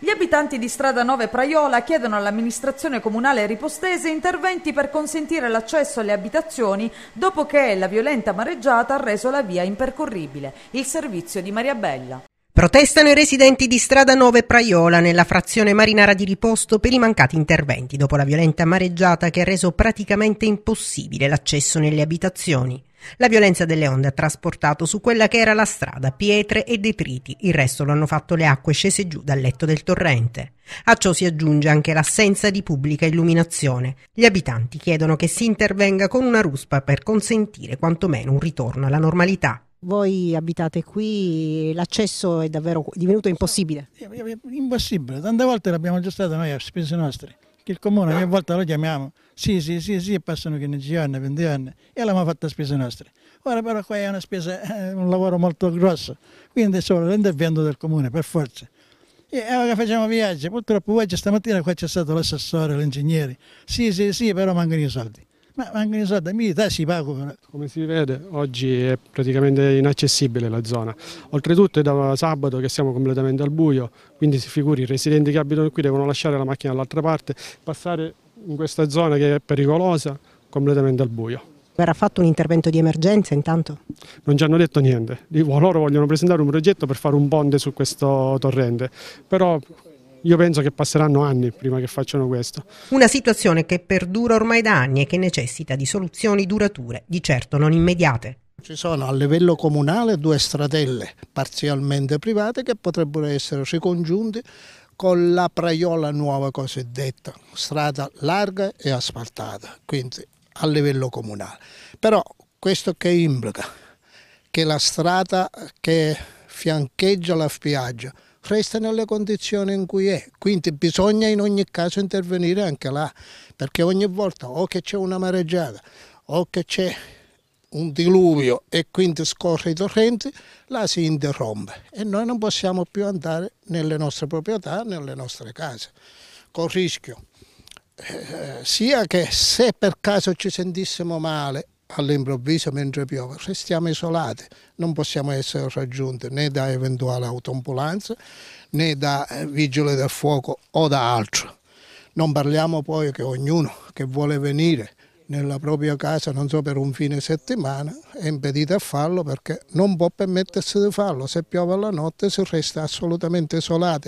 Gli abitanti di strada 9 Praiola chiedono all'amministrazione comunale ripostese interventi per consentire l'accesso alle abitazioni dopo che la violenta mareggiata ha reso la via impercorribile. Il servizio di Maria Bella. Protestano i residenti di strada 9 Praiola nella frazione marinara di riposto per i mancati interventi dopo la violenta mareggiata che ha reso praticamente impossibile l'accesso nelle abitazioni. La violenza delle onde ha trasportato su quella che era la strada pietre e detriti, il resto lo hanno fatto le acque scese giù dal letto del torrente. A ciò si aggiunge anche l'assenza di pubblica illuminazione. Gli abitanti chiedono che si intervenga con una ruspa per consentire quantomeno un ritorno alla normalità. Voi abitate qui, l'accesso è davvero divenuto impossibile. Impossibile, tante volte l'abbiamo già stata noi a spese nostre che il comune ogni volta lo chiamiamo, sì, sì, sì, sì, passano 15 anni, 20 anni, e l'abbiamo fatta spese nostre. Ora però qua è una spesa, è eh, un lavoro molto grosso, quindi solo l'intervento del comune, per forza. E ora che facciamo viaggio, purtroppo oggi stamattina qua c'è stato l'assessore, l'ingegnere, sì, sì, sì, però mancano i soldi ma mancano i soldi, militare si pagano. Come si vede oggi è praticamente inaccessibile la zona, oltretutto è da sabato che siamo completamente al buio, quindi si figuri i residenti che abitano qui devono lasciare la macchina dall'altra parte, passare in questa zona che è pericolosa completamente al buio. Verrà fatto un intervento di emergenza intanto? Non ci hanno detto niente, loro vogliono presentare un progetto per fare un ponte su questo torrente, però io penso che passeranno anni prima che facciano questo. Una situazione che perdura ormai da anni e che necessita di soluzioni durature, di certo non immediate. Ci sono a livello comunale due stradelle parzialmente private che potrebbero essere ricongiunte con la praiola nuova cosiddetta, strada larga e asfaltata, quindi a livello comunale. Però questo che implica? Che la strada che fiancheggia la spiaggia, resta nelle condizioni in cui è. Quindi bisogna in ogni caso intervenire anche là, perché ogni volta o che c'è una mareggiata o che c'è un diluvio e quindi scorre i torrenti, là si interrompe e noi non possiamo più andare nelle nostre proprietà, nelle nostre case, col rischio eh, sia che se per caso ci sentissimo male all'improvviso mentre piove, restiamo isolati, non possiamo essere raggiunti né da eventuale autoambulanza né da eh, vigile del fuoco o da altro. Non parliamo poi che ognuno che vuole venire nella propria casa, non so per un fine settimana, è impedito a farlo perché non può permettersi di farlo. Se piove la notte si resta assolutamente isolati.